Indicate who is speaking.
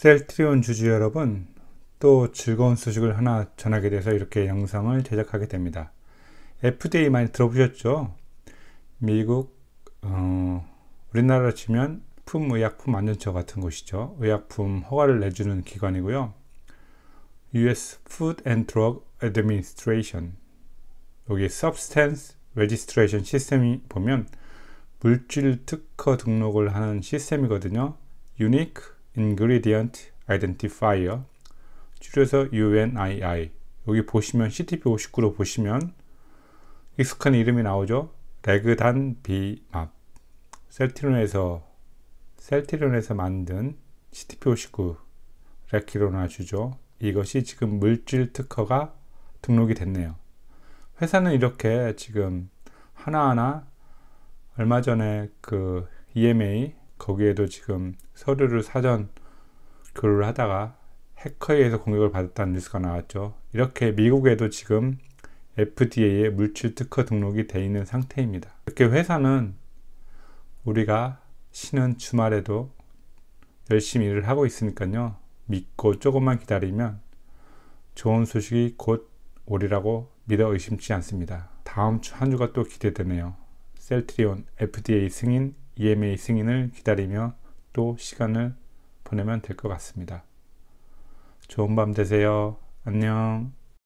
Speaker 1: 셀트리온 주주 여러분, 또 즐거운 소식을 하나 전하게 돼서 이렇게 영상을 제작하게 됩니다. FDA 많이 들어보셨죠? 미국, 어, 우리나라 치면 품의약품 안전처 같은 곳이죠. 의약품 허가를 내주는 기관이고요. US Food and Drug Administration 여기 Substance Registration 시스템이 보면 물질 특허 등록을 하는 시스템이거든요. Unique ingredient identifier 줄여서 UNII 여기 보시면 CTP59로 보시면 익숙한 이름이 나오죠 레그단 비맙 셀티론에서 셀티론에서 만든 CTP59 레키로나 주죠 이것이 지금 물질 특허가 등록이 됐네요 회사는 이렇게 지금 하나하나 얼마 전에 그 EMA 거기에도 지금 서류를 사전 교류를 하다가 해커에 의해서 공격을 받았다는 뉴스가 나왔죠. 이렇게 미국에도 지금 FDA의 물질 특허 등록이 돼 있는 상태입니다. 이렇게 회사는 우리가 쉬는 주말에도 열심히 일을 하고 있으니까요. 믿고 조금만 기다리면 좋은 소식이 곧 오리라고 믿어 의심치 않습니다. 다음 주 한 주가 또 기대되네요. 셀트리온 FDA 승인 EMA 승인을 기다리며 또 시간을 보내면 될 것 같습니다. 좋은 밤 되세요. 안녕.